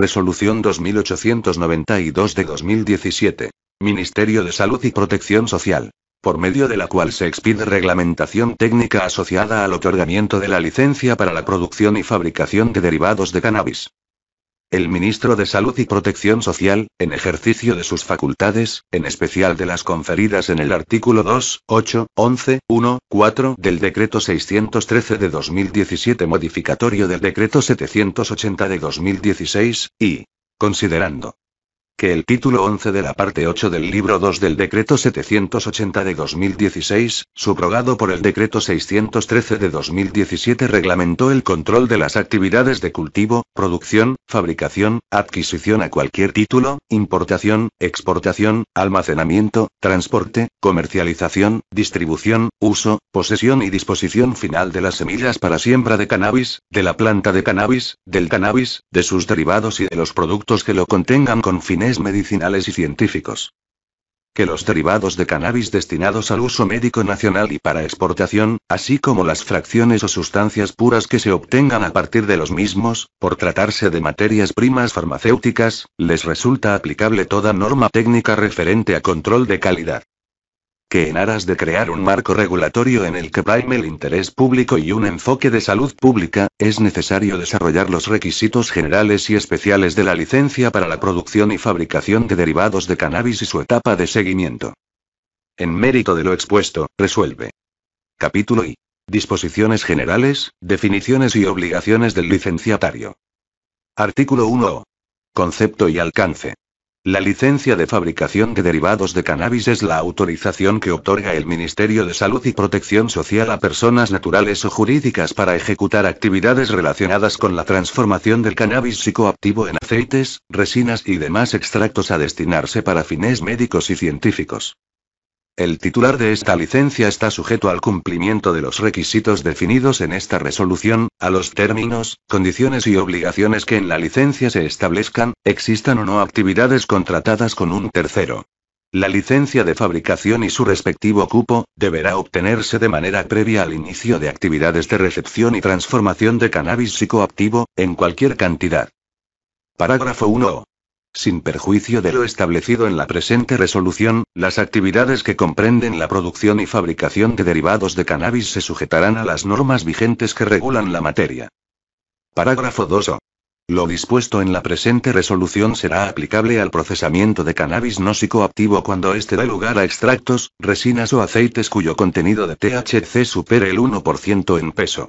Resolución 2892 de 2017. Ministerio de Salud y Protección Social. Por medio de la cual se expide reglamentación técnica asociada al otorgamiento de la licencia para la producción y fabricación de derivados de cannabis. El ministro de Salud y Protección Social, en ejercicio de sus facultades, en especial de las conferidas en el artículo 2, 8, 11, 1, 4 del Decreto 613 de 2017 modificatorio del Decreto 780 de 2016, y, considerando que el título 11 de la parte 8 del libro 2 del decreto 780 de 2016, subrogado por el decreto 613 de 2017, reglamentó el control de las actividades de cultivo, producción, fabricación, adquisición a cualquier título, importación, exportación, almacenamiento, transporte, comercialización, distribución, uso, posesión y disposición final de las semillas para siembra de cannabis, de la planta de cannabis, del cannabis, de sus derivados y de los productos que lo contengan con fines medicinales y científicos. Que los derivados de cannabis destinados al uso médico nacional y para exportación, así como las fracciones o sustancias puras que se obtengan a partir de los mismos, por tratarse de materias primas farmacéuticas, les resulta aplicable toda norma técnica referente a control de calidad que en aras de crear un marco regulatorio en el que prime el interés público y un enfoque de salud pública, es necesario desarrollar los requisitos generales y especiales de la licencia para la producción y fabricación de derivados de cannabis y su etapa de seguimiento. En mérito de lo expuesto, resuelve. Capítulo I. Disposiciones generales, definiciones y obligaciones del licenciatario. Artículo 1. Concepto y alcance. La licencia de fabricación de derivados de cannabis es la autorización que otorga el Ministerio de Salud y Protección Social a personas naturales o jurídicas para ejecutar actividades relacionadas con la transformación del cannabis psicoactivo en aceites, resinas y demás extractos a destinarse para fines médicos y científicos. El titular de esta licencia está sujeto al cumplimiento de los requisitos definidos en esta resolución, a los términos, condiciones y obligaciones que en la licencia se establezcan, existan o no actividades contratadas con un tercero. La licencia de fabricación y su respectivo cupo, deberá obtenerse de manera previa al inicio de actividades de recepción y transformación de cannabis psicoactivo, en cualquier cantidad. Parágrafo 1. Sin perjuicio de lo establecido en la presente resolución, las actividades que comprenden la producción y fabricación de derivados de cannabis se sujetarán a las normas vigentes que regulan la materia. Parágrafo 2. Lo dispuesto en la presente resolución será aplicable al procesamiento de cannabis no psicoactivo cuando éste da lugar a extractos, resinas o aceites cuyo contenido de THC supere el 1% en peso.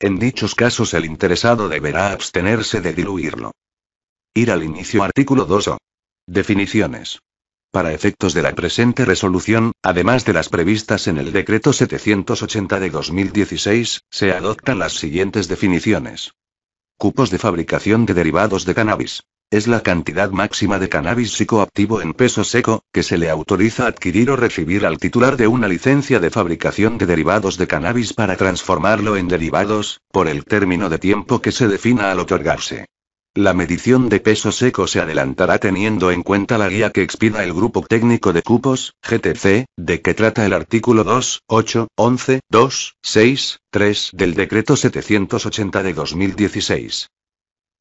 En dichos casos el interesado deberá abstenerse de diluirlo. Ir al inicio artículo 2o. Definiciones. Para efectos de la presente resolución, además de las previstas en el decreto 780 de 2016, se adoptan las siguientes definiciones. Cupos de fabricación de derivados de cannabis. Es la cantidad máxima de cannabis psicoactivo en peso seco, que se le autoriza adquirir o recibir al titular de una licencia de fabricación de derivados de cannabis para transformarlo en derivados, por el término de tiempo que se defina al otorgarse. La medición de peso seco se adelantará teniendo en cuenta la guía que expida el Grupo Técnico de Cupos, GTC, de que trata el artículo 2, 8, 11, 2, 6, 3 del Decreto 780 de 2016.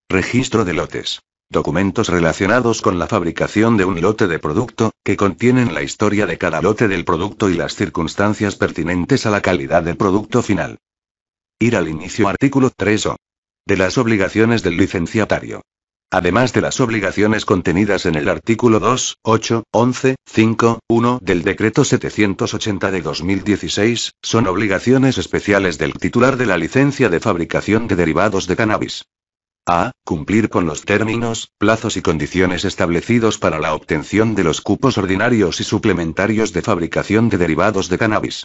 Registro de lotes. Documentos relacionados con la fabricación de un lote de producto, que contienen la historia de cada lote del producto y las circunstancias pertinentes a la calidad del producto final. Ir al inicio artículo 3 o de las obligaciones del licenciatario. Además de las obligaciones contenidas en el artículo 2, 8, 11, 5, 1 del decreto 780 de 2016, son obligaciones especiales del titular de la licencia de fabricación de derivados de cannabis. A. Cumplir con los términos, plazos y condiciones establecidos para la obtención de los cupos ordinarios y suplementarios de fabricación de derivados de cannabis.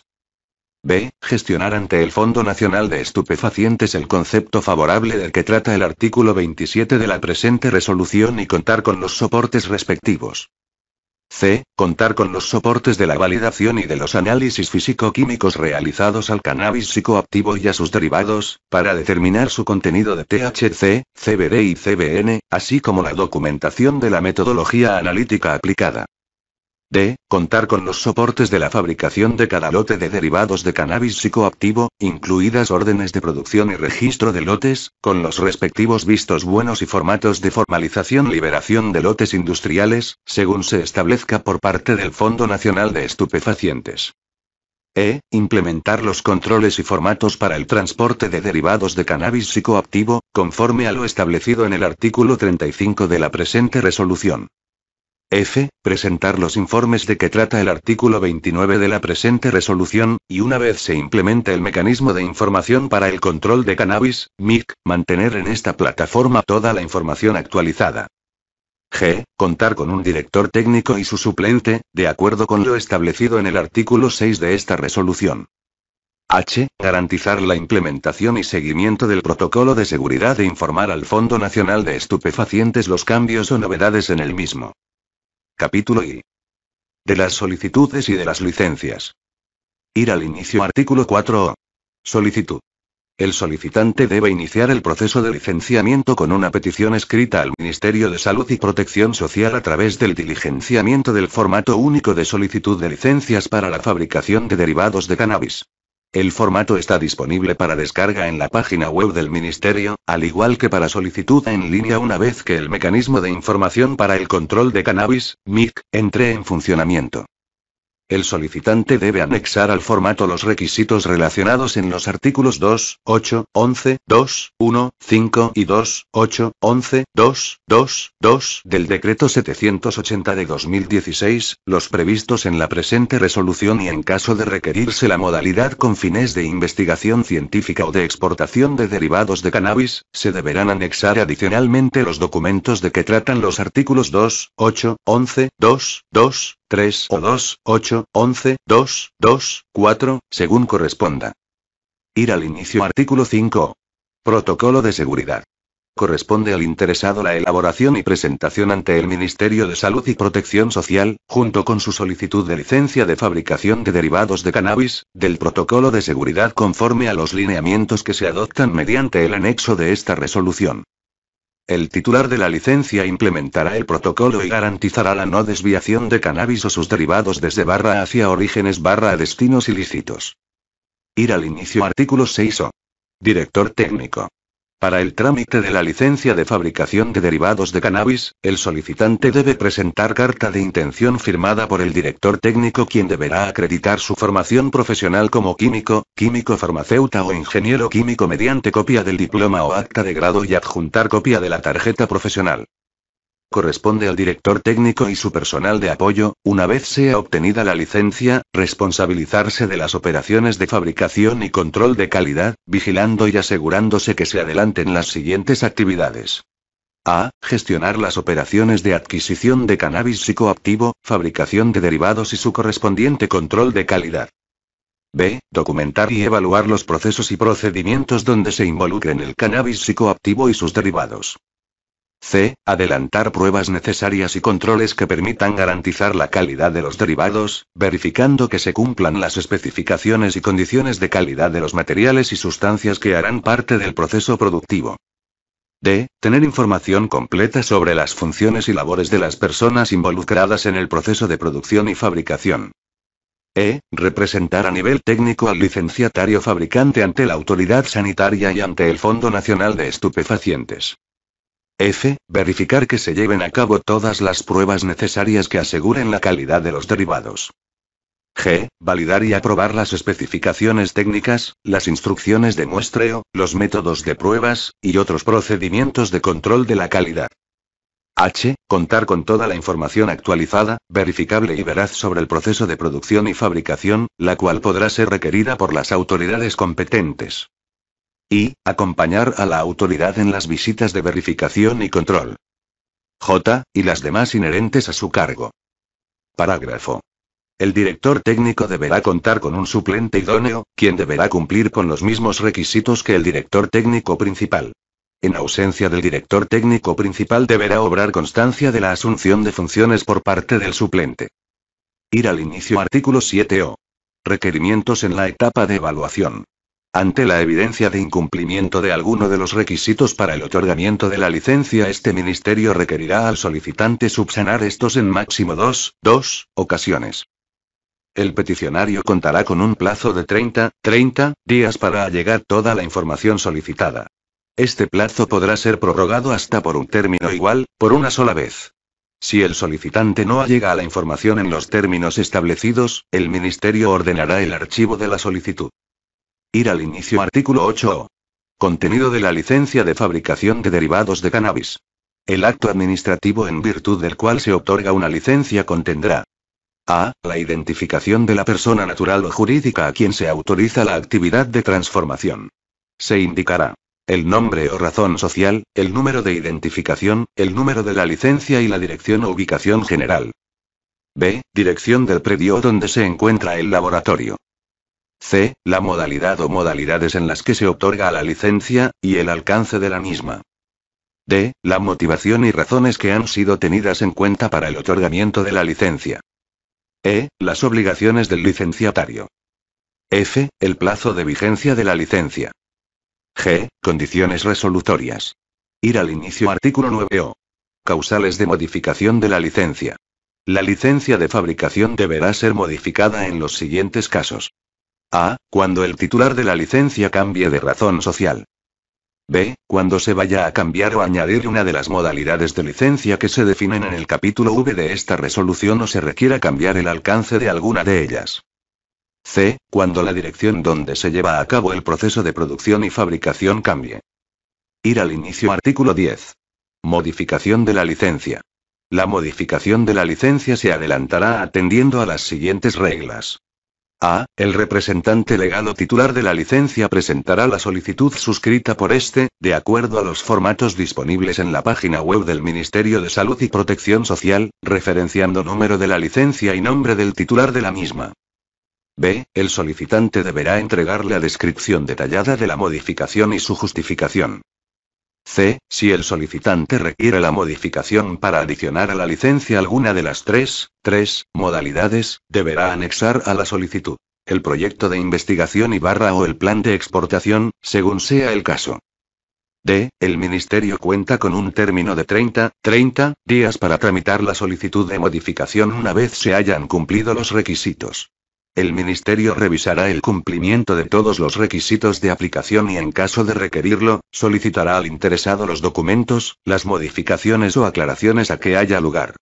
B. Gestionar ante el Fondo Nacional de Estupefacientes el concepto favorable del que trata el artículo 27 de la presente resolución y contar con los soportes respectivos. C. Contar con los soportes de la validación y de los análisis físico-químicos realizados al cannabis psicoactivo y a sus derivados, para determinar su contenido de THC, CBD y CBN, así como la documentación de la metodología analítica aplicada. D. Contar con los soportes de la fabricación de cada lote de derivados de cannabis psicoactivo, incluidas órdenes de producción y registro de lotes, con los respectivos vistos buenos y formatos de formalización liberación de lotes industriales, según se establezca por parte del Fondo Nacional de Estupefacientes. E. Implementar los controles y formatos para el transporte de derivados de cannabis psicoactivo, conforme a lo establecido en el artículo 35 de la presente resolución. F. Presentar los informes de que trata el artículo 29 de la presente resolución, y una vez se implemente el mecanismo de información para el control de cannabis, MIC, mantener en esta plataforma toda la información actualizada. G. Contar con un director técnico y su suplente, de acuerdo con lo establecido en el artículo 6 de esta resolución. H. Garantizar la implementación y seguimiento del protocolo de seguridad e informar al Fondo Nacional de Estupefacientes los cambios o novedades en el mismo. Capítulo I. De las solicitudes y de las licencias. Ir al inicio artículo 4. Solicitud. El solicitante debe iniciar el proceso de licenciamiento con una petición escrita al Ministerio de Salud y Protección Social a través del diligenciamiento del formato único de solicitud de licencias para la fabricación de derivados de cannabis. El formato está disponible para descarga en la página web del Ministerio, al igual que para solicitud en línea una vez que el mecanismo de información para el control de cannabis, MIC, entre en funcionamiento. El solicitante debe anexar al formato los requisitos relacionados en los artículos 2, 8, 11, 2, 1, 5 y 2, 8, 11, 2, 2, 2 del Decreto 780 de 2016, los previstos en la presente resolución y en caso de requerirse la modalidad con fines de investigación científica o de exportación de derivados de cannabis, se deberán anexar adicionalmente los documentos de que tratan los artículos 2, 8, 11, 2, 2, 3 o 2, 8, 11, 2, 2, 4, según corresponda. Ir al inicio artículo 5. Protocolo de seguridad. Corresponde al interesado la elaboración y presentación ante el Ministerio de Salud y Protección Social, junto con su solicitud de licencia de fabricación de derivados de cannabis, del protocolo de seguridad conforme a los lineamientos que se adoptan mediante el anexo de esta resolución. El titular de la licencia implementará el protocolo y garantizará la no desviación de cannabis o sus derivados desde barra hacia orígenes barra a destinos ilícitos. Ir al inicio artículo 6 o. Director técnico. Para el trámite de la licencia de fabricación de derivados de cannabis, el solicitante debe presentar carta de intención firmada por el director técnico quien deberá acreditar su formación profesional como químico, químico farmacéutico o ingeniero químico mediante copia del diploma o acta de grado y adjuntar copia de la tarjeta profesional corresponde al director técnico y su personal de apoyo, una vez sea obtenida la licencia, responsabilizarse de las operaciones de fabricación y control de calidad, vigilando y asegurándose que se adelanten las siguientes actividades. A. Gestionar las operaciones de adquisición de cannabis psicoactivo, fabricación de derivados y su correspondiente control de calidad. B. Documentar y evaluar los procesos y procedimientos donde se involucren el cannabis psicoactivo y sus derivados. C. Adelantar pruebas necesarias y controles que permitan garantizar la calidad de los derivados, verificando que se cumplan las especificaciones y condiciones de calidad de los materiales y sustancias que harán parte del proceso productivo. D. Tener información completa sobre las funciones y labores de las personas involucradas en el proceso de producción y fabricación. E. Representar a nivel técnico al licenciatario fabricante ante la autoridad sanitaria y ante el Fondo Nacional de Estupefacientes. F. Verificar que se lleven a cabo todas las pruebas necesarias que aseguren la calidad de los derivados. G. Validar y aprobar las especificaciones técnicas, las instrucciones de muestreo, los métodos de pruebas, y otros procedimientos de control de la calidad. H. Contar con toda la información actualizada, verificable y veraz sobre el proceso de producción y fabricación, la cual podrá ser requerida por las autoridades competentes y, acompañar a la autoridad en las visitas de verificación y control. J, y las demás inherentes a su cargo. Parágrafo. El director técnico deberá contar con un suplente idóneo, quien deberá cumplir con los mismos requisitos que el director técnico principal. En ausencia del director técnico principal deberá obrar constancia de la asunción de funciones por parte del suplente. Ir al inicio artículo 7o. Requerimientos en la etapa de evaluación. Ante la evidencia de incumplimiento de alguno de los requisitos para el otorgamiento de la licencia, este ministerio requerirá al solicitante subsanar estos en máximo dos, dos ocasiones. El peticionario contará con un plazo de 30, 30 días para allegar toda la información solicitada. Este plazo podrá ser prorrogado hasta por un término igual, por una sola vez. Si el solicitante no allega a la información en los términos establecidos, el Ministerio ordenará el archivo de la solicitud. Ir al inicio artículo 8. Contenido de la licencia de fabricación de derivados de cannabis. El acto administrativo en virtud del cual se otorga una licencia contendrá a. La identificación de la persona natural o jurídica a quien se autoriza la actividad de transformación. Se indicará el nombre o razón social, el número de identificación, el número de la licencia y la dirección o ubicación general. B. Dirección del predio donde se encuentra el laboratorio. C. La modalidad o modalidades en las que se otorga la licencia, y el alcance de la misma. D. La motivación y razones que han sido tenidas en cuenta para el otorgamiento de la licencia. E. Las obligaciones del licenciatario. F. El plazo de vigencia de la licencia. G. Condiciones resolutorias. Ir al inicio artículo 9o. Causales de modificación de la licencia. La licencia de fabricación deberá ser modificada en los siguientes casos. A. Cuando el titular de la licencia cambie de razón social. B. Cuando se vaya a cambiar o añadir una de las modalidades de licencia que se definen en el capítulo V de esta resolución o se requiera cambiar el alcance de alguna de ellas. C. Cuando la dirección donde se lleva a cabo el proceso de producción y fabricación cambie. Ir al inicio artículo 10. Modificación de la licencia. La modificación de la licencia se adelantará atendiendo a las siguientes reglas. A. El representante legal titular de la licencia presentará la solicitud suscrita por este, de acuerdo a los formatos disponibles en la página web del Ministerio de Salud y Protección Social, referenciando número de la licencia y nombre del titular de la misma. B. El solicitante deberá entregar la descripción detallada de la modificación y su justificación. C. Si el solicitante requiere la modificación para adicionar a la licencia alguna de las tres, tres modalidades, deberá anexar a la solicitud el proyecto de investigación y barra o el plan de exportación, según sea el caso. D. El Ministerio cuenta con un término de 30, 30 días para tramitar la solicitud de modificación una vez se hayan cumplido los requisitos. El Ministerio revisará el cumplimiento de todos los requisitos de aplicación y en caso de requerirlo, solicitará al interesado los documentos, las modificaciones o aclaraciones a que haya lugar.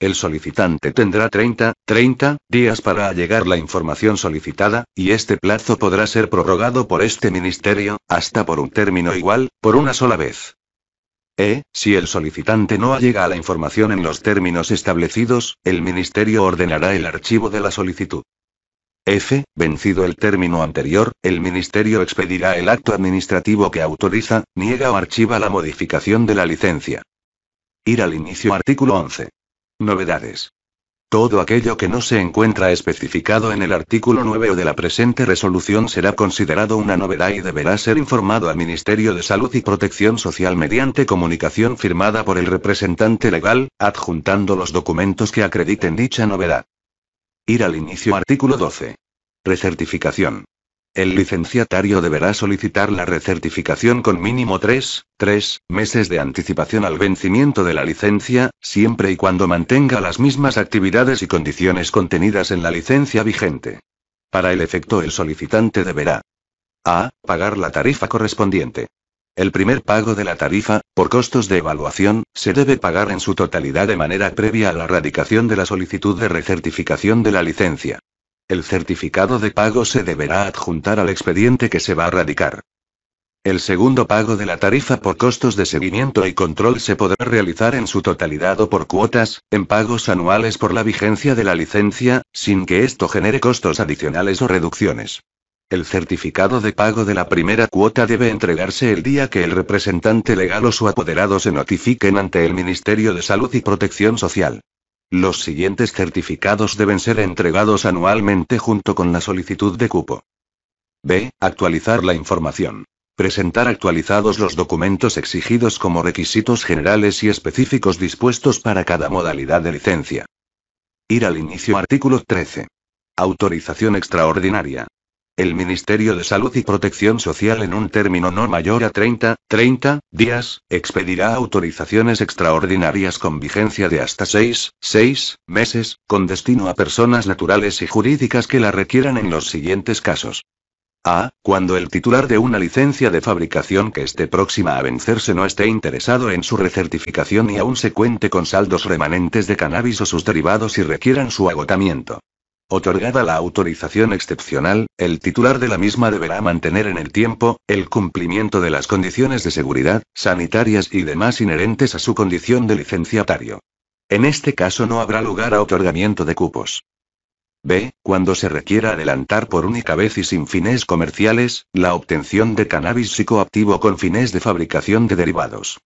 El solicitante tendrá 30, 30 días para allegar la información solicitada, y este plazo podrá ser prorrogado por este Ministerio, hasta por un término igual, por una sola vez. E, si el solicitante no allega a la información en los términos establecidos, el Ministerio ordenará el archivo de la solicitud. F. Vencido el término anterior, el Ministerio expedirá el acto administrativo que autoriza, niega o archiva la modificación de la licencia. Ir al inicio artículo 11. Novedades. Todo aquello que no se encuentra especificado en el artículo 9 o de la presente resolución será considerado una novedad y deberá ser informado al Ministerio de Salud y Protección Social mediante comunicación firmada por el representante legal, adjuntando los documentos que acrediten dicha novedad. Ir al inicio artículo 12. Recertificación. El licenciatario deberá solicitar la recertificación con mínimo 3, 3 meses de anticipación al vencimiento de la licencia, siempre y cuando mantenga las mismas actividades y condiciones contenidas en la licencia vigente. Para el efecto el solicitante deberá a. Pagar la tarifa correspondiente. El primer pago de la tarifa, por costos de evaluación, se debe pagar en su totalidad de manera previa a la radicación de la solicitud de recertificación de la licencia. El certificado de pago se deberá adjuntar al expediente que se va a radicar. El segundo pago de la tarifa por costos de seguimiento y control se podrá realizar en su totalidad o por cuotas, en pagos anuales por la vigencia de la licencia, sin que esto genere costos adicionales o reducciones. El certificado de pago de la primera cuota debe entregarse el día que el representante legal o su apoderado se notifiquen ante el Ministerio de Salud y Protección Social. Los siguientes certificados deben ser entregados anualmente junto con la solicitud de cupo. B. Actualizar la información. Presentar actualizados los documentos exigidos como requisitos generales y específicos dispuestos para cada modalidad de licencia. Ir al inicio artículo 13. Autorización extraordinaria el Ministerio de Salud y Protección Social en un término no mayor a 30, 30 días, expedirá autorizaciones extraordinarias con vigencia de hasta 6, 6 meses, con destino a personas naturales y jurídicas que la requieran en los siguientes casos. A. Cuando el titular de una licencia de fabricación que esté próxima a vencerse no esté interesado en su recertificación y aún se cuente con saldos remanentes de cannabis o sus derivados y requieran su agotamiento. Otorgada la autorización excepcional, el titular de la misma deberá mantener en el tiempo, el cumplimiento de las condiciones de seguridad, sanitarias y demás inherentes a su condición de licenciatario. En este caso no habrá lugar a otorgamiento de cupos. B. Cuando se requiera adelantar por única vez y sin fines comerciales, la obtención de cannabis psicoactivo con fines de fabricación de derivados.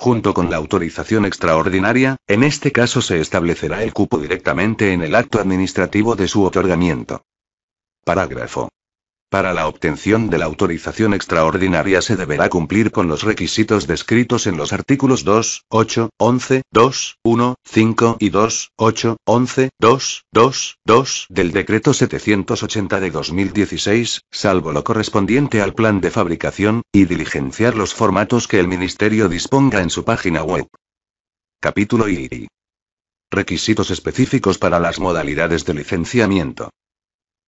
Junto con la autorización extraordinaria, en este caso se establecerá el cupo directamente en el acto administrativo de su otorgamiento. Parágrafo. Para la obtención de la autorización extraordinaria se deberá cumplir con los requisitos descritos en los artículos 2, 8, 11, 2, 1, 5 y 2, 8, 11, 2, 2, 2 del Decreto 780 de 2016, salvo lo correspondiente al plan de fabricación, y diligenciar los formatos que el Ministerio disponga en su página web. Capítulo I. Requisitos específicos para las modalidades de licenciamiento.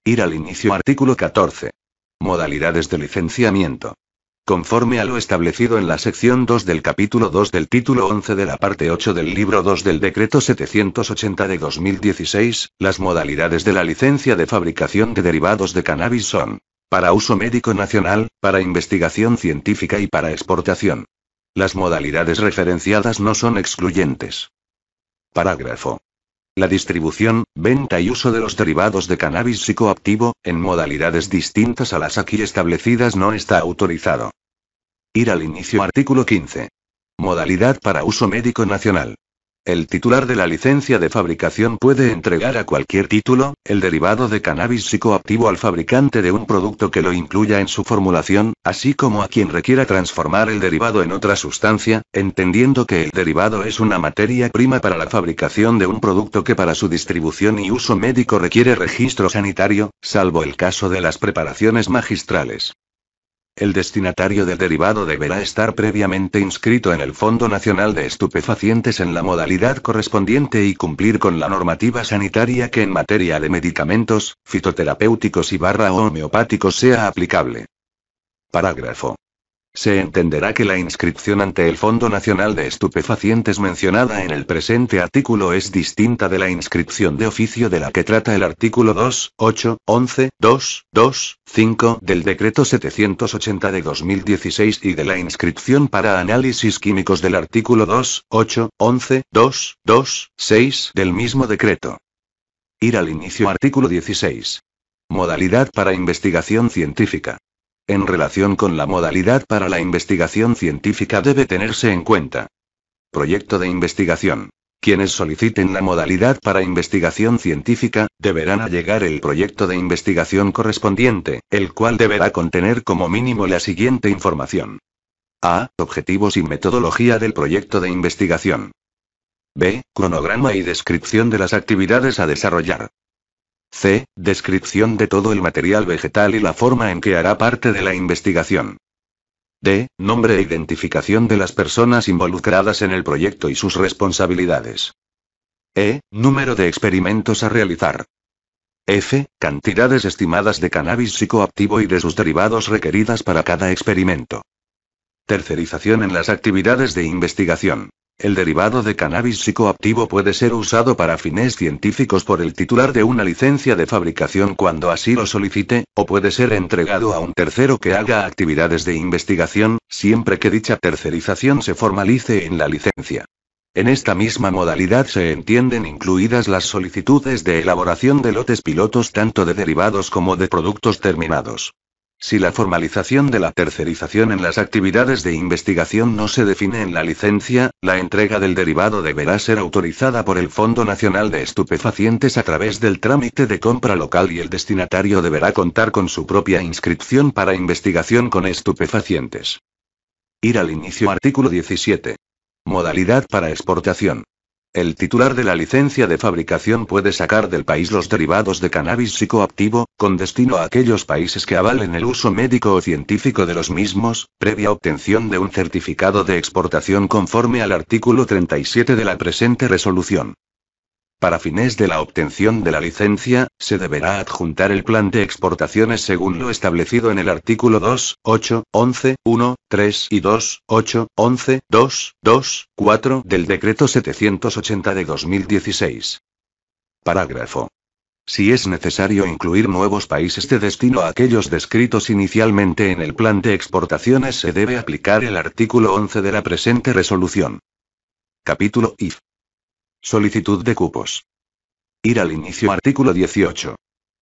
Ir al inicio artículo 14. Modalidades de licenciamiento. Conforme a lo establecido en la sección 2 del capítulo 2 del título 11 de la parte 8 del libro 2 del decreto 780 de 2016, las modalidades de la licencia de fabricación de derivados de cannabis son para uso médico nacional, para investigación científica y para exportación. Las modalidades referenciadas no son excluyentes. Parágrafo la distribución, venta y uso de los derivados de cannabis psicoactivo, en modalidades distintas a las aquí establecidas, no está autorizado. Ir al inicio artículo 15. Modalidad para uso médico nacional. El titular de la licencia de fabricación puede entregar a cualquier título, el derivado de cannabis psicoactivo al fabricante de un producto que lo incluya en su formulación, así como a quien requiera transformar el derivado en otra sustancia, entendiendo que el derivado es una materia prima para la fabricación de un producto que para su distribución y uso médico requiere registro sanitario, salvo el caso de las preparaciones magistrales. El destinatario del derivado deberá estar previamente inscrito en el Fondo Nacional de Estupefacientes en la modalidad correspondiente y cumplir con la normativa sanitaria que en materia de medicamentos, fitoterapéuticos y barra homeopáticos sea aplicable. Parágrafo. Se entenderá que la inscripción ante el Fondo Nacional de Estupefacientes mencionada en el presente artículo es distinta de la inscripción de oficio de la que trata el artículo 2, 8, 11, 2, 2, 5 del Decreto 780 de 2016 y de la inscripción para análisis químicos del artículo 2, 8, 11, 2, 2, 6 del mismo decreto. Ir al inicio artículo 16. Modalidad para investigación científica en relación con la modalidad para la investigación científica debe tenerse en cuenta. Proyecto de investigación. Quienes soliciten la modalidad para investigación científica, deberán allegar el proyecto de investigación correspondiente, el cual deberá contener como mínimo la siguiente información. A. Objetivos y metodología del proyecto de investigación. B. Cronograma y descripción de las actividades a desarrollar. C. Descripción de todo el material vegetal y la forma en que hará parte de la investigación. D. Nombre e identificación de las personas involucradas en el proyecto y sus responsabilidades. E. Número de experimentos a realizar. F. Cantidades estimadas de cannabis psicoactivo y de sus derivados requeridas para cada experimento. Tercerización en las actividades de investigación. El derivado de cannabis psicoactivo puede ser usado para fines científicos por el titular de una licencia de fabricación cuando así lo solicite, o puede ser entregado a un tercero que haga actividades de investigación, siempre que dicha tercerización se formalice en la licencia. En esta misma modalidad se entienden incluidas las solicitudes de elaboración de lotes pilotos tanto de derivados como de productos terminados. Si la formalización de la tercerización en las actividades de investigación no se define en la licencia, la entrega del derivado deberá ser autorizada por el Fondo Nacional de Estupefacientes a través del trámite de compra local y el destinatario deberá contar con su propia inscripción para investigación con estupefacientes. Ir al inicio artículo 17. Modalidad para exportación. El titular de la licencia de fabricación puede sacar del país los derivados de cannabis psicoactivo, con destino a aquellos países que avalen el uso médico o científico de los mismos, previa obtención de un certificado de exportación conforme al artículo 37 de la presente resolución. Para fines de la obtención de la licencia, se deberá adjuntar el plan de exportaciones según lo establecido en el artículo 2, 8, 11, 1, 3 y 2, 8, 11, 2, 2, 4 del Decreto 780 de 2016. Parágrafo. Si es necesario incluir nuevos países de destino a aquellos descritos inicialmente en el plan de exportaciones, se debe aplicar el artículo 11 de la presente resolución. Capítulo IF. Solicitud de cupos. Ir al inicio artículo 18.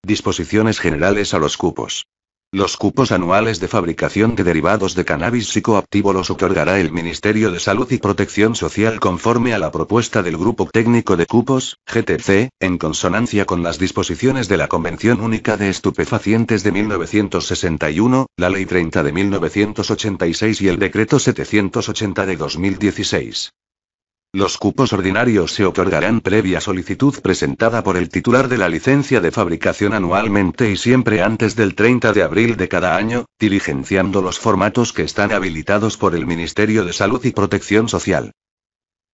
Disposiciones generales a los cupos. Los cupos anuales de fabricación de derivados de cannabis psicoactivo los otorgará el Ministerio de Salud y Protección Social conforme a la propuesta del Grupo Técnico de Cupos, GTC, en consonancia con las disposiciones de la Convención Única de Estupefacientes de 1961, la Ley 30 de 1986 y el Decreto 780 de 2016. Los cupos ordinarios se otorgarán previa solicitud presentada por el titular de la licencia de fabricación anualmente y siempre antes del 30 de abril de cada año, diligenciando los formatos que están habilitados por el Ministerio de Salud y Protección Social.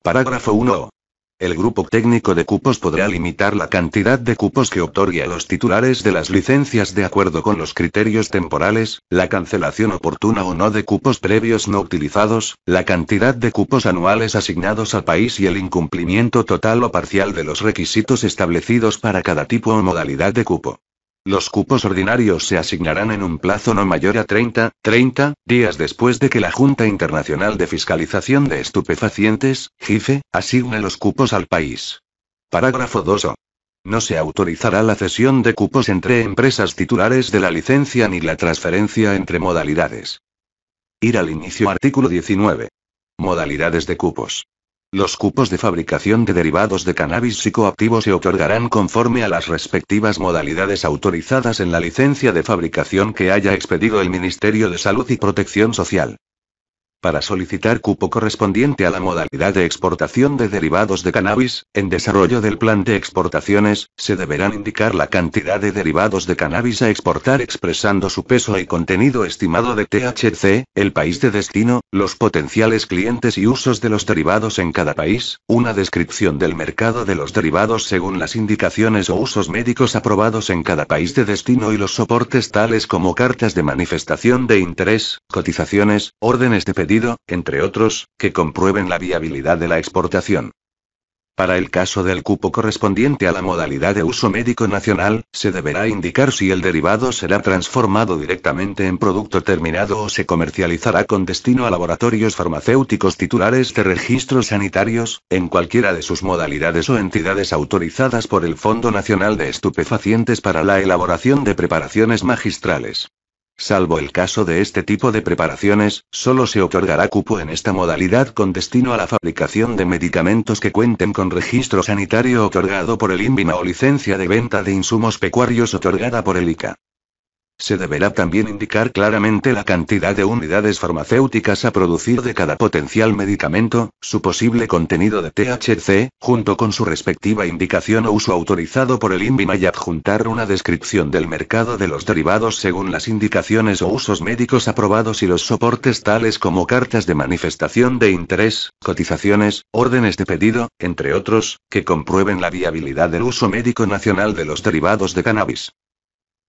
Parágrafo 1. El grupo técnico de cupos podrá limitar la cantidad de cupos que otorgue a los titulares de las licencias de acuerdo con los criterios temporales, la cancelación oportuna o no de cupos previos no utilizados, la cantidad de cupos anuales asignados al país y el incumplimiento total o parcial de los requisitos establecidos para cada tipo o modalidad de cupo. Los cupos ordinarios se asignarán en un plazo no mayor a 30, 30 días después de que la Junta Internacional de Fiscalización de Estupefacientes, JIFE, asigne los cupos al país. Parágrafo 2. No se autorizará la cesión de cupos entre empresas titulares de la licencia ni la transferencia entre modalidades. Ir al inicio artículo 19. Modalidades de cupos. Los cupos de fabricación de derivados de cannabis psicoactivo se otorgarán conforme a las respectivas modalidades autorizadas en la licencia de fabricación que haya expedido el Ministerio de Salud y Protección Social para solicitar cupo correspondiente a la modalidad de exportación de derivados de cannabis, en desarrollo del plan de exportaciones, se deberán indicar la cantidad de derivados de cannabis a exportar expresando su peso y contenido estimado de THC, el país de destino, los potenciales clientes y usos de los derivados en cada país, una descripción del mercado de los derivados según las indicaciones o usos médicos aprobados en cada país de destino y los soportes tales como cartas de manifestación de interés, cotizaciones, órdenes de entre otros, que comprueben la viabilidad de la exportación. Para el caso del cupo correspondiente a la modalidad de uso médico nacional, se deberá indicar si el derivado será transformado directamente en producto terminado o se comercializará con destino a laboratorios farmacéuticos titulares de registros sanitarios, en cualquiera de sus modalidades o entidades autorizadas por el Fondo Nacional de Estupefacientes para la elaboración de preparaciones magistrales. Salvo el caso de este tipo de preparaciones, solo se otorgará cupo en esta modalidad con destino a la fabricación de medicamentos que cuenten con registro sanitario otorgado por el INVIMA o licencia de venta de insumos pecuarios otorgada por el ICA. Se deberá también indicar claramente la cantidad de unidades farmacéuticas a producir de cada potencial medicamento, su posible contenido de THC, junto con su respectiva indicación o uso autorizado por el INVIMA y adjuntar una descripción del mercado de los derivados según las indicaciones o usos médicos aprobados y los soportes tales como cartas de manifestación de interés, cotizaciones, órdenes de pedido, entre otros, que comprueben la viabilidad del uso médico nacional de los derivados de cannabis.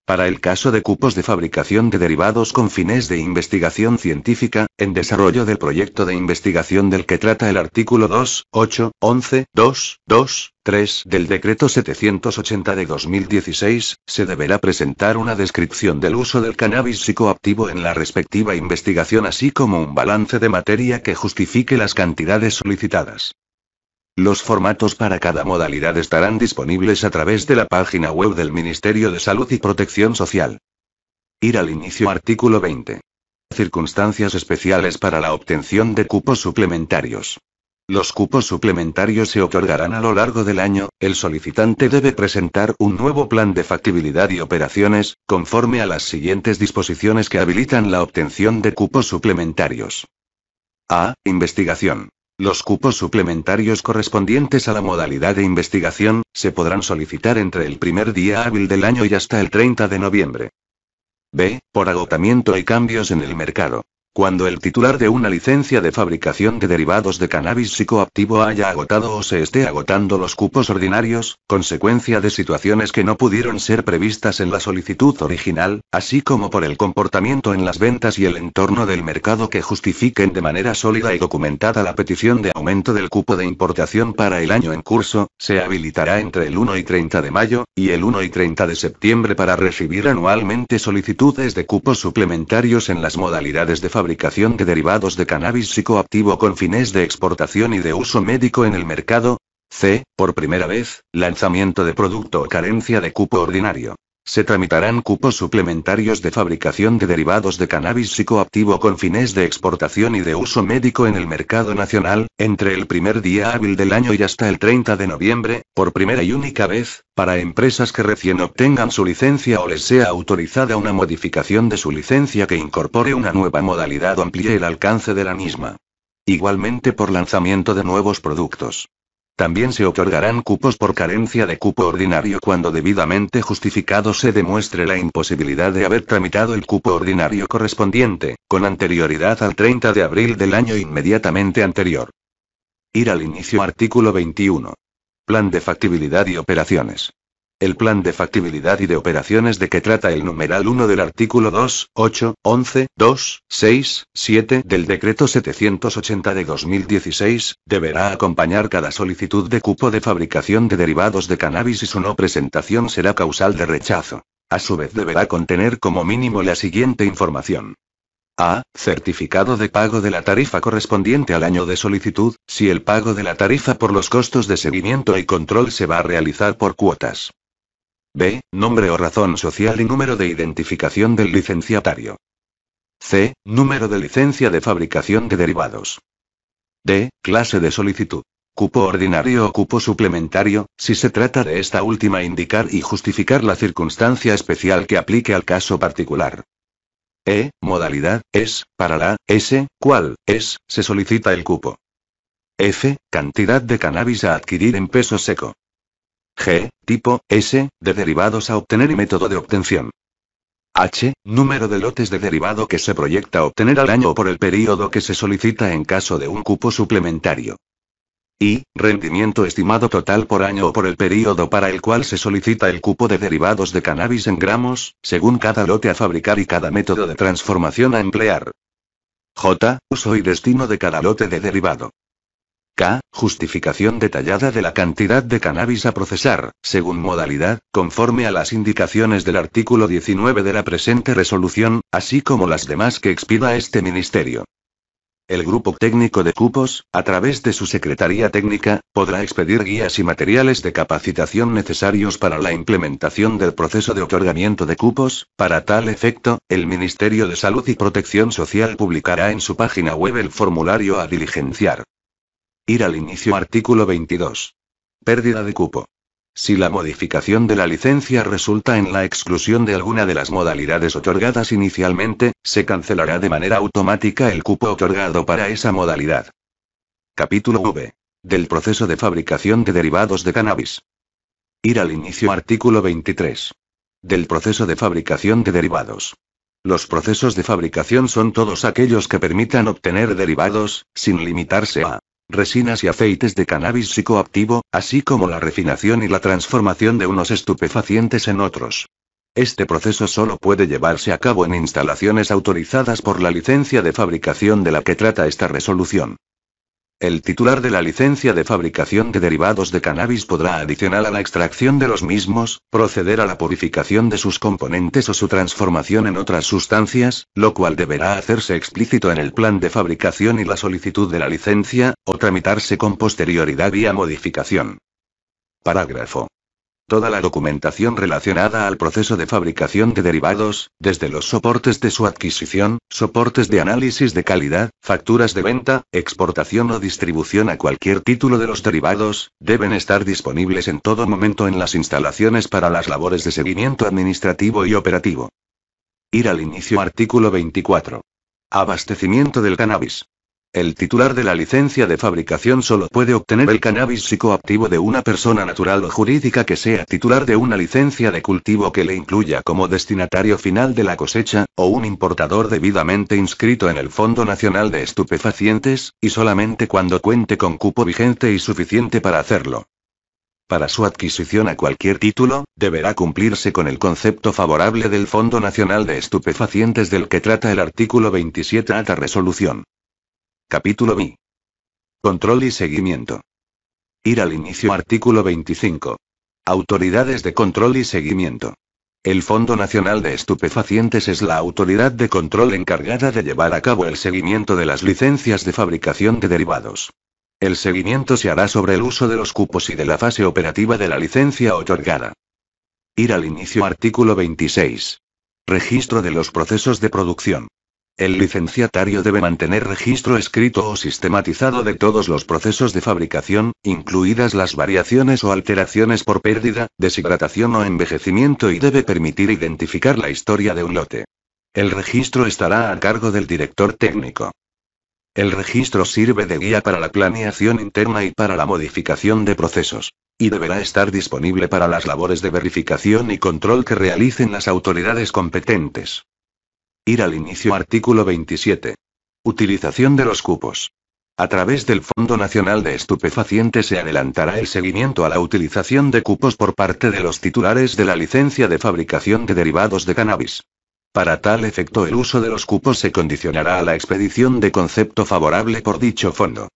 Para el caso de cupos de fabricación de derivados con fines de investigación científica, en desarrollo del proyecto de investigación del que trata el artículo 2, 8, 11, 2, 2, 3 del decreto 780 de 2016, se deberá presentar una descripción del uso del cannabis psicoactivo en la respectiva investigación así como un balance de materia que justifique las cantidades solicitadas. Los formatos para cada modalidad estarán disponibles a través de la página web del Ministerio de Salud y Protección Social. Ir al inicio artículo 20. Circunstancias especiales para la obtención de cupos suplementarios. Los cupos suplementarios se otorgarán a lo largo del año, el solicitante debe presentar un nuevo plan de factibilidad y operaciones, conforme a las siguientes disposiciones que habilitan la obtención de cupos suplementarios. A. Investigación. Los cupos suplementarios correspondientes a la modalidad de investigación, se podrán solicitar entre el primer día hábil del año y hasta el 30 de noviembre. B. Por agotamiento y cambios en el mercado. Cuando el titular de una licencia de fabricación de derivados de cannabis psicoactivo haya agotado o se esté agotando los cupos ordinarios, consecuencia de situaciones que no pudieron ser previstas en la solicitud original, así como por el comportamiento en las ventas y el entorno del mercado que justifiquen de manera sólida y documentada la petición de aumento del cupo de importación para el año en curso, se habilitará entre el 1 y 30 de mayo, y el 1 y 30 de septiembre para recibir anualmente solicitudes de cupos suplementarios en las modalidades de fabricación aplicación de derivados de cannabis psicoactivo con fines de exportación y de uso médico en el mercado. C. Por primera vez, lanzamiento de producto o carencia de cupo ordinario. Se tramitarán cupos suplementarios de fabricación de derivados de cannabis psicoactivo con fines de exportación y de uso médico en el mercado nacional, entre el primer día hábil del año y hasta el 30 de noviembre, por primera y única vez, para empresas que recién obtengan su licencia o les sea autorizada una modificación de su licencia que incorpore una nueva modalidad o amplíe el alcance de la misma. Igualmente por lanzamiento de nuevos productos. También se otorgarán cupos por carencia de cupo ordinario cuando debidamente justificado se demuestre la imposibilidad de haber tramitado el cupo ordinario correspondiente, con anterioridad al 30 de abril del año inmediatamente anterior. Ir al inicio artículo 21. Plan de factibilidad y operaciones. El plan de factibilidad y de operaciones de que trata el numeral 1 del artículo 2, 8, 11, 2, 6, 7 del decreto 780 de 2016, deberá acompañar cada solicitud de cupo de fabricación de derivados de cannabis y su no presentación será causal de rechazo. A su vez deberá contener como mínimo la siguiente información. A. Certificado de pago de la tarifa correspondiente al año de solicitud, si el pago de la tarifa por los costos de seguimiento y control se va a realizar por cuotas. B. Nombre o razón social y número de identificación del licenciatario. C. Número de licencia de fabricación de derivados. D. Clase de solicitud. Cupo ordinario o cupo suplementario, si se trata de esta última indicar y justificar la circunstancia especial que aplique al caso particular. E. Modalidad, es, para la, S, cuál, es, se solicita el cupo. F. Cantidad de cannabis a adquirir en peso seco. G, tipo, S, de derivados a obtener y método de obtención. H, número de lotes de derivado que se proyecta obtener al año o por el periodo que se solicita en caso de un cupo suplementario. i. rendimiento estimado total por año o por el periodo para el cual se solicita el cupo de derivados de cannabis en gramos, según cada lote a fabricar y cada método de transformación a emplear. J, uso y destino de cada lote de derivado. K. Justificación detallada de la cantidad de cannabis a procesar, según modalidad, conforme a las indicaciones del artículo 19 de la presente resolución, así como las demás que expida este ministerio. El Grupo Técnico de Cupos, a través de su Secretaría Técnica, podrá expedir guías y materiales de capacitación necesarios para la implementación del proceso de otorgamiento de cupos. Para tal efecto, el Ministerio de Salud y Protección Social publicará en su página web el formulario a diligenciar. Ir al inicio artículo 22. Pérdida de cupo. Si la modificación de la licencia resulta en la exclusión de alguna de las modalidades otorgadas inicialmente, se cancelará de manera automática el cupo otorgado para esa modalidad. Capítulo V. Del proceso de fabricación de derivados de cannabis. Ir al inicio artículo 23. Del proceso de fabricación de derivados. Los procesos de fabricación son todos aquellos que permitan obtener derivados, sin limitarse a resinas y aceites de cannabis psicoactivo, así como la refinación y la transformación de unos estupefacientes en otros. Este proceso solo puede llevarse a cabo en instalaciones autorizadas por la licencia de fabricación de la que trata esta resolución. El titular de la licencia de fabricación de derivados de cannabis podrá adicional a la extracción de los mismos, proceder a la purificación de sus componentes o su transformación en otras sustancias, lo cual deberá hacerse explícito en el plan de fabricación y la solicitud de la licencia, o tramitarse con posterioridad vía modificación. Parágrafo. Toda la documentación relacionada al proceso de fabricación de derivados, desde los soportes de su adquisición, soportes de análisis de calidad, facturas de venta, exportación o distribución a cualquier título de los derivados, deben estar disponibles en todo momento en las instalaciones para las labores de seguimiento administrativo y operativo. Ir al inicio artículo 24. Abastecimiento del cannabis. El titular de la licencia de fabricación solo puede obtener el cannabis psicoactivo de una persona natural o jurídica que sea titular de una licencia de cultivo que le incluya como destinatario final de la cosecha, o un importador debidamente inscrito en el Fondo Nacional de Estupefacientes, y solamente cuando cuente con cupo vigente y suficiente para hacerlo. Para su adquisición a cualquier título, deberá cumplirse con el concepto favorable del Fondo Nacional de Estupefacientes del que trata el artículo 27 alta resolución. Capítulo B. Control y seguimiento. Ir al inicio. Artículo 25. Autoridades de control y seguimiento. El Fondo Nacional de Estupefacientes es la autoridad de control encargada de llevar a cabo el seguimiento de las licencias de fabricación de derivados. El seguimiento se hará sobre el uso de los cupos y de la fase operativa de la licencia otorgada. Ir al inicio. Artículo 26. Registro de los procesos de producción. El licenciatario debe mantener registro escrito o sistematizado de todos los procesos de fabricación, incluidas las variaciones o alteraciones por pérdida, deshidratación o envejecimiento y debe permitir identificar la historia de un lote. El registro estará a cargo del director técnico. El registro sirve de guía para la planeación interna y para la modificación de procesos. Y deberá estar disponible para las labores de verificación y control que realicen las autoridades competentes. Ir al inicio artículo 27. Utilización de los cupos. A través del Fondo Nacional de Estupefacientes se adelantará el seguimiento a la utilización de cupos por parte de los titulares de la licencia de fabricación de derivados de cannabis. Para tal efecto el uso de los cupos se condicionará a la expedición de concepto favorable por dicho fondo.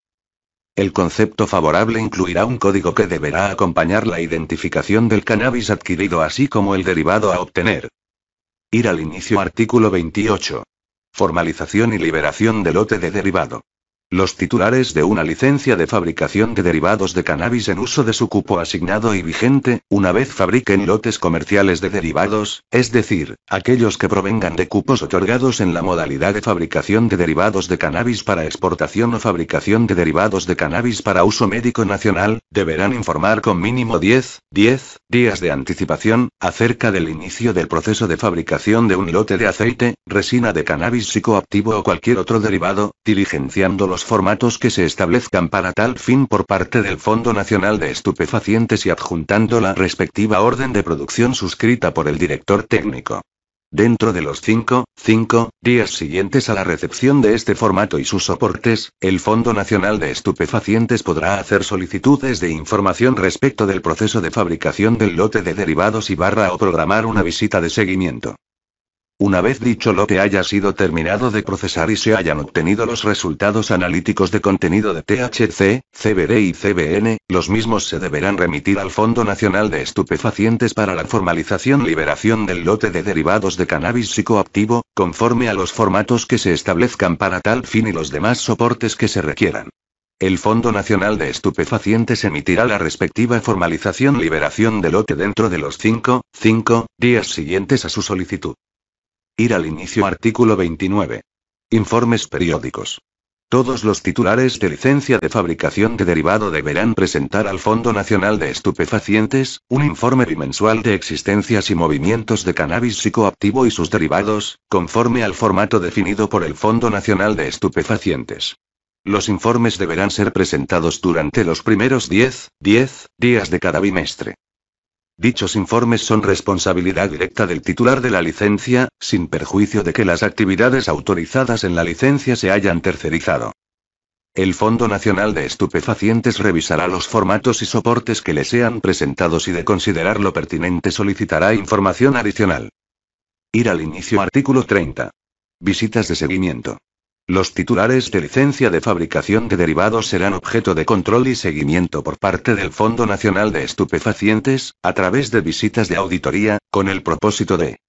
El concepto favorable incluirá un código que deberá acompañar la identificación del cannabis adquirido así como el derivado a obtener. Ir al inicio artículo 28. Formalización y liberación de lote de derivado. Los titulares de una licencia de fabricación de derivados de cannabis en uso de su cupo asignado y vigente, una vez fabriquen lotes comerciales de derivados, es decir, aquellos que provengan de cupos otorgados en la modalidad de fabricación de derivados de cannabis para exportación o fabricación de derivados de cannabis para uso médico nacional, deberán informar con mínimo 10, 10 días de anticipación, acerca del inicio del proceso de fabricación de un lote de aceite, resina de cannabis psicoactivo o cualquier otro derivado, diligenciando los formatos que se establezcan para tal fin por parte del Fondo Nacional de Estupefacientes y adjuntando la respectiva orden de producción suscrita por el director técnico. Dentro de los 5, 5 días siguientes a la recepción de este formato y sus soportes, el Fondo Nacional de Estupefacientes podrá hacer solicitudes de información respecto del proceso de fabricación del lote de derivados y barra o programar una visita de seguimiento. Una vez dicho lote haya sido terminado de procesar y se hayan obtenido los resultados analíticos de contenido de THC, CBD y CBN, los mismos se deberán remitir al Fondo Nacional de Estupefacientes para la formalización liberación del lote de derivados de cannabis psicoactivo, conforme a los formatos que se establezcan para tal fin y los demás soportes que se requieran. El Fondo Nacional de Estupefacientes emitirá la respectiva formalización liberación del lote dentro de los 5, 5 días siguientes a su solicitud. Ir al inicio artículo 29. Informes periódicos. Todos los titulares de licencia de fabricación de derivado deberán presentar al Fondo Nacional de Estupefacientes un informe bimensual de existencias y movimientos de cannabis psicoactivo y sus derivados, conforme al formato definido por el Fondo Nacional de Estupefacientes. Los informes deberán ser presentados durante los primeros 10, 10 días de cada bimestre. Dichos informes son responsabilidad directa del titular de la licencia, sin perjuicio de que las actividades autorizadas en la licencia se hayan tercerizado. El Fondo Nacional de Estupefacientes revisará los formatos y soportes que le sean presentados y de considerarlo pertinente solicitará información adicional. Ir al inicio artículo 30. Visitas de seguimiento. Los titulares de licencia de fabricación de derivados serán objeto de control y seguimiento por parte del Fondo Nacional de Estupefacientes, a través de visitas de auditoría, con el propósito de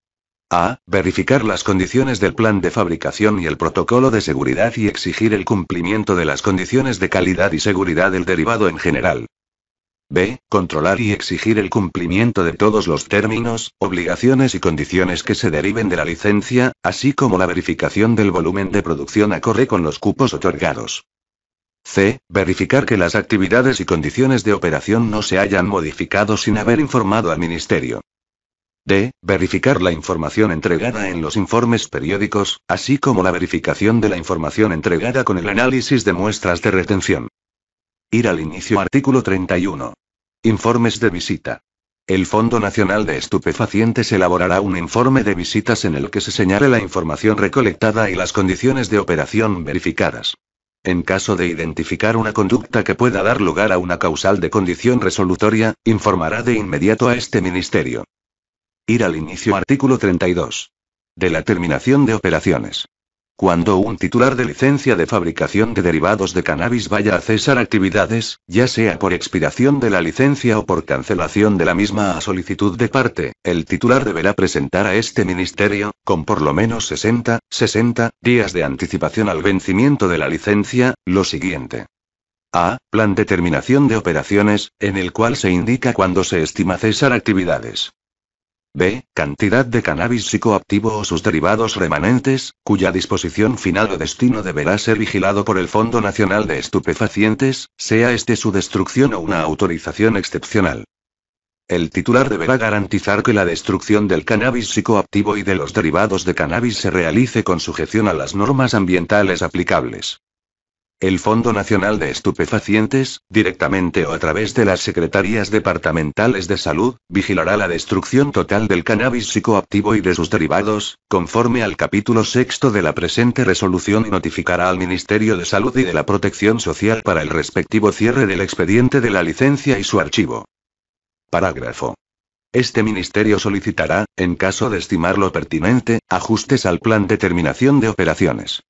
a. Verificar las condiciones del plan de fabricación y el protocolo de seguridad y exigir el cumplimiento de las condiciones de calidad y seguridad del derivado en general. B. Controlar y exigir el cumplimiento de todos los términos, obligaciones y condiciones que se deriven de la licencia, así como la verificación del volumen de producción acorde con los cupos otorgados. C. Verificar que las actividades y condiciones de operación no se hayan modificado sin haber informado al Ministerio. D. Verificar la información entregada en los informes periódicos, así como la verificación de la información entregada con el análisis de muestras de retención. Ir al inicio artículo 31. Informes de visita. El Fondo Nacional de Estupefacientes elaborará un informe de visitas en el que se señale la información recolectada y las condiciones de operación verificadas. En caso de identificar una conducta que pueda dar lugar a una causal de condición resolutoria, informará de inmediato a este ministerio. Ir al inicio artículo 32. De la terminación de operaciones. Cuando un titular de licencia de fabricación de derivados de cannabis vaya a cesar actividades, ya sea por expiración de la licencia o por cancelación de la misma a solicitud de parte, el titular deberá presentar a este ministerio, con por lo menos 60, 60 días de anticipación al vencimiento de la licencia, lo siguiente. A. Plan de terminación de operaciones, en el cual se indica cuándo se estima cesar actividades. B. Cantidad de cannabis psicoactivo o sus derivados remanentes, cuya disposición final o destino deberá ser vigilado por el Fondo Nacional de Estupefacientes, sea este su destrucción o una autorización excepcional. El titular deberá garantizar que la destrucción del cannabis psicoactivo y de los derivados de cannabis se realice con sujeción a las normas ambientales aplicables el Fondo Nacional de Estupefacientes, directamente o a través de las secretarías departamentales de salud, vigilará la destrucción total del cannabis psicoactivo y de sus derivados, conforme al capítulo sexto de la presente resolución y notificará al Ministerio de Salud y de la Protección Social para el respectivo cierre del expediente de la licencia y su archivo. Parágrafo. Este ministerio solicitará, en caso de estimarlo pertinente, ajustes al plan de terminación de operaciones.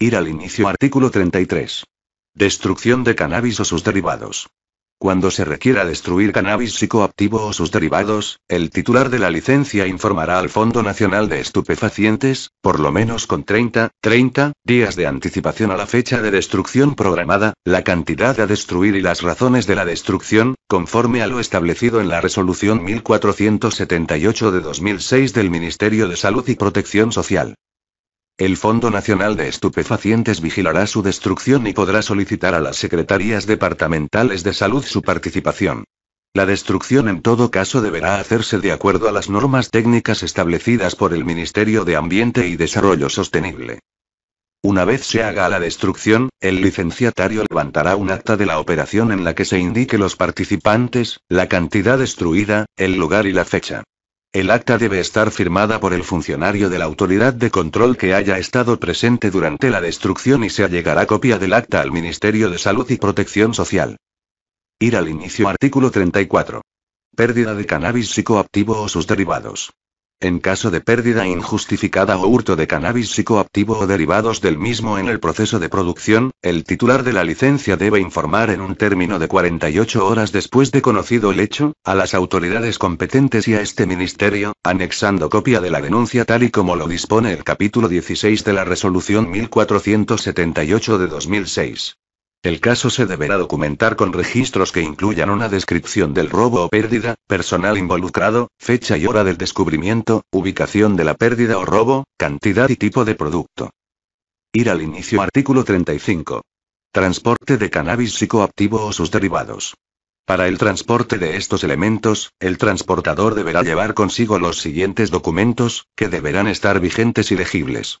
Ir al inicio artículo 33. Destrucción de cannabis o sus derivados. Cuando se requiera destruir cannabis psicoactivo o sus derivados, el titular de la licencia informará al Fondo Nacional de Estupefacientes, por lo menos con 30, 30 días de anticipación a la fecha de destrucción programada, la cantidad a destruir y las razones de la destrucción, conforme a lo establecido en la resolución 1478 de 2006 del Ministerio de Salud y Protección Social. El Fondo Nacional de Estupefacientes vigilará su destrucción y podrá solicitar a las secretarías departamentales de salud su participación. La destrucción en todo caso deberá hacerse de acuerdo a las normas técnicas establecidas por el Ministerio de Ambiente y Desarrollo Sostenible. Una vez se haga la destrucción, el licenciatario levantará un acta de la operación en la que se indique los participantes, la cantidad destruida, el lugar y la fecha. El acta debe estar firmada por el funcionario de la autoridad de control que haya estado presente durante la destrucción y se allegará copia del acta al Ministerio de Salud y Protección Social. Ir al inicio artículo 34. Pérdida de cannabis psicoactivo o sus derivados en caso de pérdida injustificada o hurto de cannabis psicoactivo o derivados del mismo en el proceso de producción, el titular de la licencia debe informar en un término de 48 horas después de conocido el hecho, a las autoridades competentes y a este ministerio, anexando copia de la denuncia tal y como lo dispone el capítulo 16 de la resolución 1478 de 2006. El caso se deberá documentar con registros que incluyan una descripción del robo o pérdida, personal involucrado, fecha y hora del descubrimiento, ubicación de la pérdida o robo, cantidad y tipo de producto. Ir al inicio artículo 35. Transporte de cannabis psicoactivo o sus derivados. Para el transporte de estos elementos, el transportador deberá llevar consigo los siguientes documentos, que deberán estar vigentes y legibles.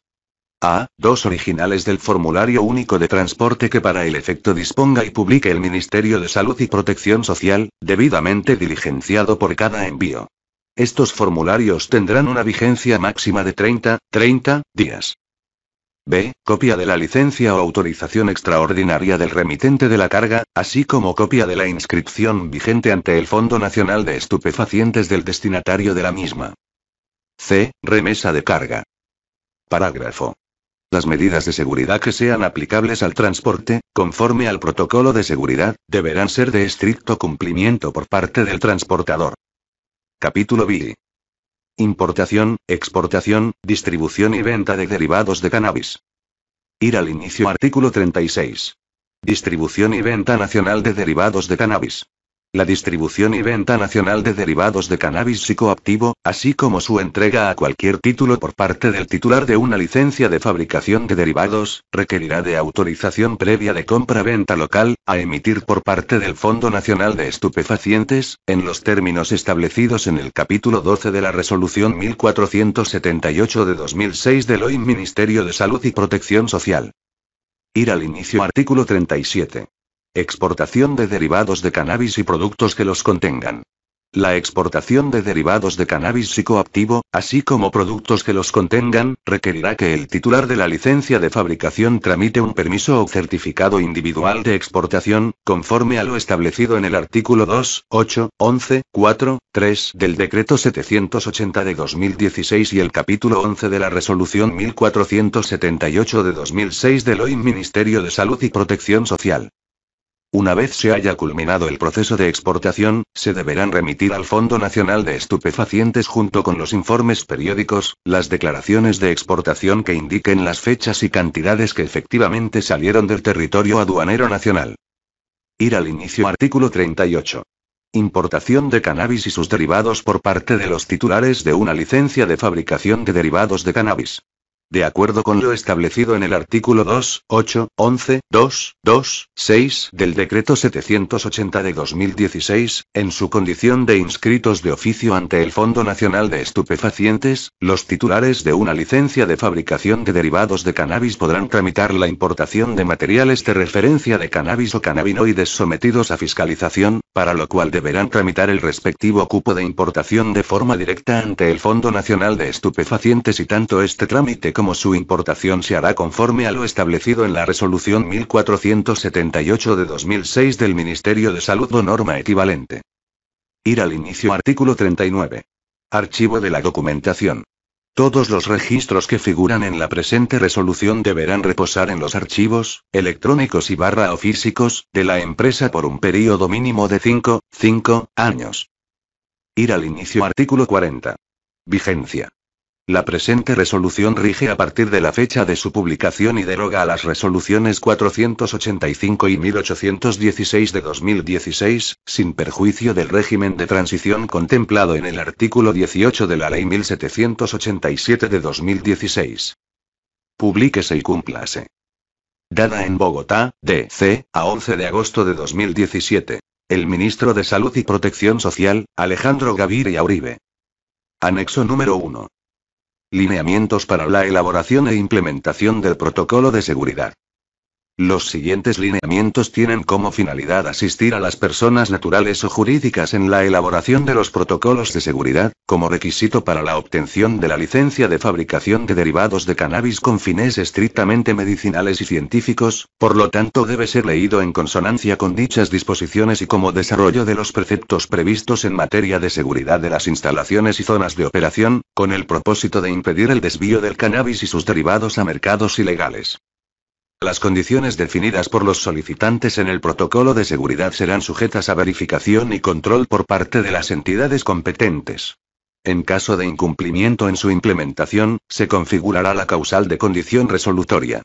A. Dos originales del formulario único de transporte que para el efecto disponga y publique el Ministerio de Salud y Protección Social, debidamente diligenciado por cada envío. Estos formularios tendrán una vigencia máxima de 30, 30 días. B. Copia de la licencia o autorización extraordinaria del remitente de la carga, así como copia de la inscripción vigente ante el Fondo Nacional de Estupefacientes del destinatario de la misma. C. Remesa de carga. Parágrafo. Las medidas de seguridad que sean aplicables al transporte, conforme al protocolo de seguridad, deberán ser de estricto cumplimiento por parte del transportador. Capítulo B. Importación, exportación, distribución y venta de derivados de cannabis. Ir al inicio artículo 36. Distribución y venta nacional de derivados de cannabis la distribución y venta nacional de derivados de cannabis psicoactivo, así como su entrega a cualquier título por parte del titular de una licencia de fabricación de derivados, requerirá de autorización previa de compra-venta local, a emitir por parte del Fondo Nacional de Estupefacientes, en los términos establecidos en el capítulo 12 de la Resolución 1478 de 2006 del hoy Ministerio de Salud y Protección Social. Ir al inicio artículo 37. Exportación de derivados de cannabis y productos que los contengan. La exportación de derivados de cannabis psicoactivo, así como productos que los contengan, requerirá que el titular de la licencia de fabricación tramite un permiso o certificado individual de exportación, conforme a lo establecido en el artículo 2, 8, 11, 4, 3 del Decreto 780 de 2016 y el capítulo 11 de la Resolución 1478 de 2006 del hoy Ministerio de Salud y Protección Social. Una vez se haya culminado el proceso de exportación, se deberán remitir al Fondo Nacional de Estupefacientes junto con los informes periódicos, las declaraciones de exportación que indiquen las fechas y cantidades que efectivamente salieron del territorio aduanero nacional. Ir al inicio artículo 38. Importación de cannabis y sus derivados por parte de los titulares de una licencia de fabricación de derivados de cannabis de acuerdo con lo establecido en el artículo 2, 8, 11, 2, 2, 6 del decreto 780 de 2016, en su condición de inscritos de oficio ante el Fondo Nacional de Estupefacientes, los titulares de una licencia de fabricación de derivados de cannabis podrán tramitar la importación de materiales de referencia de cannabis o cannabinoides sometidos a fiscalización, para lo cual deberán tramitar el respectivo cupo de importación de forma directa ante el Fondo Nacional de Estupefacientes y tanto este trámite como su importación se hará conforme a lo establecido en la resolución 1478 de 2006 del Ministerio de Salud o norma equivalente. Ir al inicio artículo 39. Archivo de la documentación. Todos los registros que figuran en la presente resolución deberán reposar en los archivos, electrónicos y barra o físicos, de la empresa por un período mínimo de 5, 5 años. Ir al inicio artículo 40. Vigencia. La presente resolución rige a partir de la fecha de su publicación y deroga a las resoluciones 485 y 1816 de 2016, sin perjuicio del régimen de transición contemplado en el artículo 18 de la Ley 1787 de 2016. Publíquese y cúmplase. Dada en Bogotá, D.C., a 11 de agosto de 2017. El ministro de Salud y Protección Social, Alejandro Gaviria Uribe. Anexo número 1. Lineamientos para la elaboración e implementación del protocolo de seguridad. Los siguientes lineamientos tienen como finalidad asistir a las personas naturales o jurídicas en la elaboración de los protocolos de seguridad, como requisito para la obtención de la licencia de fabricación de derivados de cannabis con fines estrictamente medicinales y científicos, por lo tanto debe ser leído en consonancia con dichas disposiciones y como desarrollo de los preceptos previstos en materia de seguridad de las instalaciones y zonas de operación, con el propósito de impedir el desvío del cannabis y sus derivados a mercados ilegales. Las condiciones definidas por los solicitantes en el protocolo de seguridad serán sujetas a verificación y control por parte de las entidades competentes. En caso de incumplimiento en su implementación, se configurará la causal de condición resolutoria.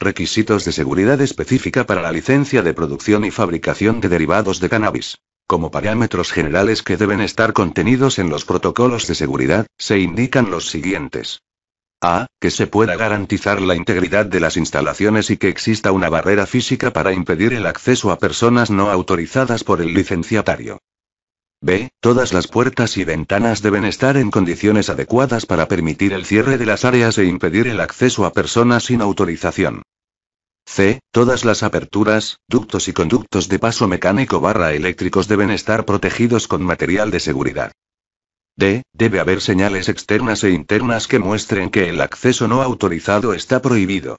Requisitos de seguridad específica para la licencia de producción y fabricación de derivados de cannabis. Como parámetros generales que deben estar contenidos en los protocolos de seguridad, se indican los siguientes. A. Que se pueda garantizar la integridad de las instalaciones y que exista una barrera física para impedir el acceso a personas no autorizadas por el licenciatario. B. Todas las puertas y ventanas deben estar en condiciones adecuadas para permitir el cierre de las áreas e impedir el acceso a personas sin autorización. C. Todas las aperturas, ductos y conductos de paso mecánico barra eléctricos deben estar protegidos con material de seguridad. D. Debe haber señales externas e internas que muestren que el acceso no autorizado está prohibido.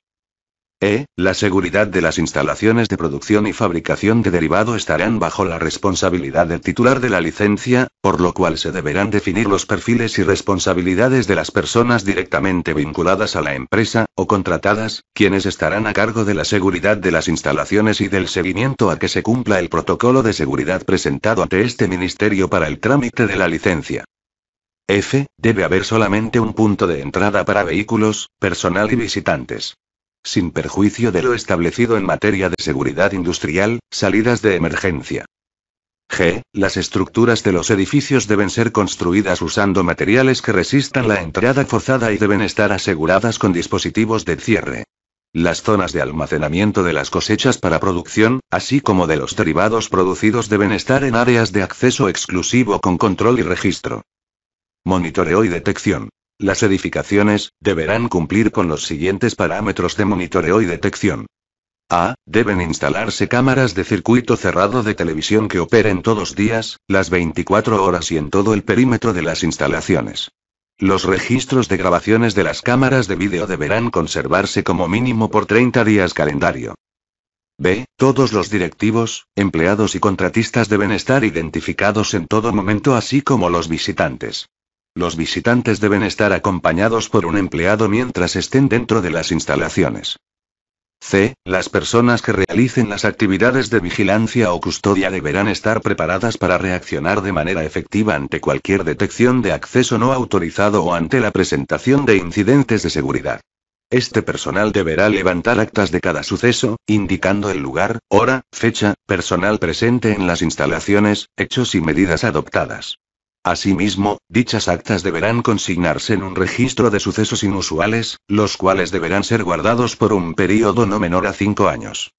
E. La seguridad de las instalaciones de producción y fabricación de derivado estarán bajo la responsabilidad del titular de la licencia, por lo cual se deberán definir los perfiles y responsabilidades de las personas directamente vinculadas a la empresa, o contratadas, quienes estarán a cargo de la seguridad de las instalaciones y del seguimiento a que se cumpla el protocolo de seguridad presentado ante este ministerio para el trámite de la licencia. F. Debe haber solamente un punto de entrada para vehículos, personal y visitantes. Sin perjuicio de lo establecido en materia de seguridad industrial, salidas de emergencia. G. Las estructuras de los edificios deben ser construidas usando materiales que resistan la entrada forzada y deben estar aseguradas con dispositivos de cierre. Las zonas de almacenamiento de las cosechas para producción, así como de los derivados producidos, deben estar en áreas de acceso exclusivo con control y registro. Monitoreo y detección. Las edificaciones deberán cumplir con los siguientes parámetros de monitoreo y detección. A. Deben instalarse cámaras de circuito cerrado de televisión que operen todos días, las 24 horas y en todo el perímetro de las instalaciones. Los registros de grabaciones de las cámaras de vídeo deberán conservarse como mínimo por 30 días calendario. B. Todos los directivos, empleados y contratistas deben estar identificados en todo momento así como los visitantes. Los visitantes deben estar acompañados por un empleado mientras estén dentro de las instalaciones. C. Las personas que realicen las actividades de vigilancia o custodia deberán estar preparadas para reaccionar de manera efectiva ante cualquier detección de acceso no autorizado o ante la presentación de incidentes de seguridad. Este personal deberá levantar actas de cada suceso, indicando el lugar, hora, fecha, personal presente en las instalaciones, hechos y medidas adoptadas. Asimismo, dichas actas deberán consignarse en un registro de sucesos inusuales, los cuales deberán ser guardados por un período no menor a cinco años.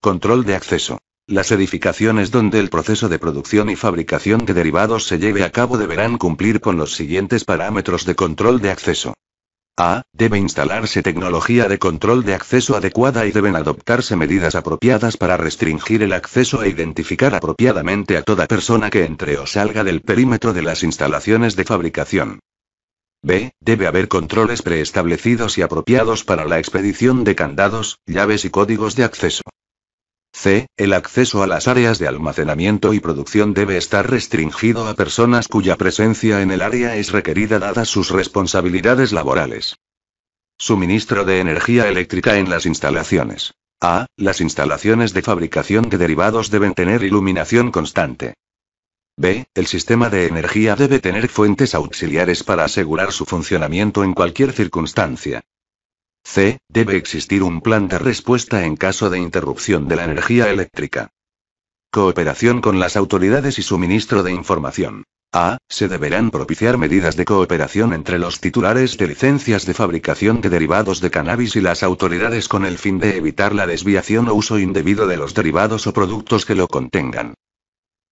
Control de acceso. Las edificaciones donde el proceso de producción y fabricación de derivados se lleve a cabo deberán cumplir con los siguientes parámetros de control de acceso a. debe instalarse tecnología de control de acceso adecuada y deben adoptarse medidas apropiadas para restringir el acceso e identificar apropiadamente a toda persona que entre o salga del perímetro de las instalaciones de fabricación. B. Debe haber controles preestablecidos y apropiados para la expedición de candados, llaves y códigos de acceso. C. El acceso a las áreas de almacenamiento y producción debe estar restringido a personas cuya presencia en el área es requerida dadas sus responsabilidades laborales. Suministro de energía eléctrica en las instalaciones. A. Las instalaciones de fabricación de derivados deben tener iluminación constante. B. El sistema de energía debe tener fuentes auxiliares para asegurar su funcionamiento en cualquier circunstancia. C. Debe existir un plan de respuesta en caso de interrupción de la energía eléctrica. Cooperación con las autoridades y suministro de información. A. Se deberán propiciar medidas de cooperación entre los titulares de licencias de fabricación de derivados de cannabis y las autoridades con el fin de evitar la desviación o uso indebido de los derivados o productos que lo contengan.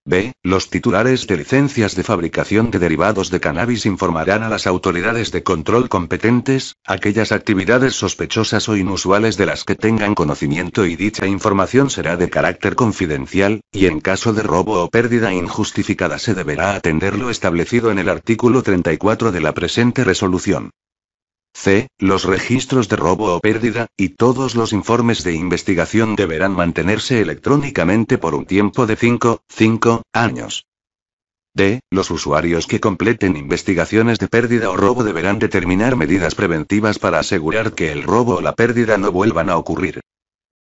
B. Los titulares de licencias de fabricación de derivados de cannabis informarán a las autoridades de control competentes, aquellas actividades sospechosas o inusuales de las que tengan conocimiento y dicha información será de carácter confidencial, y en caso de robo o pérdida injustificada se deberá atender lo establecido en el artículo 34 de la presente resolución. C. Los registros de robo o pérdida, y todos los informes de investigación deberán mantenerse electrónicamente por un tiempo de 5, 5 años. D. Los usuarios que completen investigaciones de pérdida o robo deberán determinar medidas preventivas para asegurar que el robo o la pérdida no vuelvan a ocurrir.